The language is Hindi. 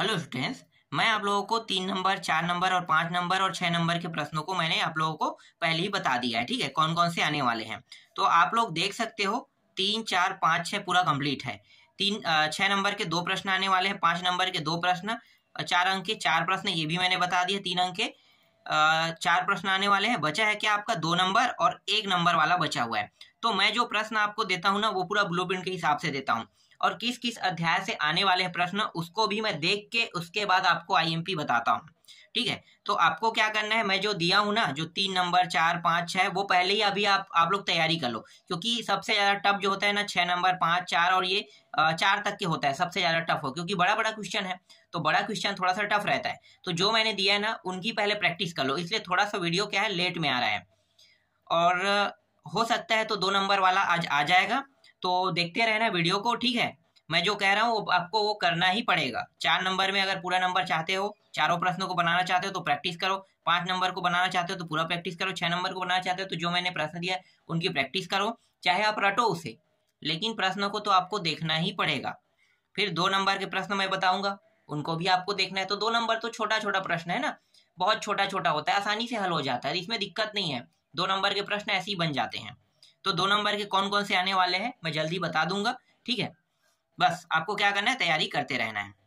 हेलो स्टूडेंट्स मैं आप लोगों को तीन नंबर चार नंबर और पांच नंबर और छह नंबर के प्रश्नों को मैंने आप लोगों को पहले ही बता दिया है ठीक है कौन कौन से आने वाले हैं तो आप लोग देख सकते हो तीन चार पाँच छह पूरा कंप्लीट है तीन छह नंबर के दो प्रश्न आने वाले हैं पांच नंबर के दो प्रश्न चार अंक के चार प्रश्न ये भी मैंने बता दिए तीन अंक के चार प्रश्न आने वाले हैं बचा है क्या आपका दो नंबर और एक नंबर वाला बचा हुआ है तो मैं जो प्रश्न आपको देता हूँ ना वो पूरा ब्लू के हिसाब से देता हूँ और किस किस अध्याय से आने वाले हैं प्रश्न उसको भी मैं देख के उसके बाद आपको आई बताता हूँ ठीक है तो आपको क्या करना है मैं जो दिया हूं ना जो तीन नंबर चार पांच छह वो पहले ही अभी आप आप लोग तैयारी कर लो क्योंकि सबसे ज़्यादा टफ जो होता है ना छह नंबर पांच चार और ये चार तक के होता है सबसे ज़्यादा टफ हो क्योंकि बड़ा बड़ा क्वेश्चन है तो बड़ा क्वेश्चन थोड़ा सा टफ रहता है तो जो मैंने दिया है ना उनकी पहले प्रैक्टिस कर लो इसलिए थोड़ा सा वीडियो क्या है लेट में आ रहा है और हो सकता है तो दो नंबर वाला आज आ जाएगा तो देखते रहना वीडियो को ठीक है मैं जो कह रहा हूँ आपको वो करना ही पड़ेगा चार नंबर में अगर पूरा नंबर चाहते हो चारों प्रश्नों को बनाना चाहते हो तो प्रैक्टिस करो पांच नंबर को बनाना चाहते हो तो पूरा प्रैक्टिस करो छह नंबर को बनाना चाहते हो तो जो मैंने प्रश्न दिया उनकी प्रैक्टिस करो चाहे आप रटो उसे लेकिन प्रश्नों को तो आपको देखना ही पड़ेगा फिर दो नंबर के प्रश्न मैं बताऊंगा उनको भी आपको देखना है तो दो नंबर तो छोटा छोटा प्रश्न है ना बहुत छोटा छोटा होता है आसानी से हल हो जाता है इसमें दिक्कत नहीं है दो नंबर के प्रश्न ऐसे ही बन जाते हैं तो दो नंबर के कौन कौन से आने वाले हैं मैं जल्दी बता दूंगा ठीक है बस आपको क्या करना है तैयारी करते रहना है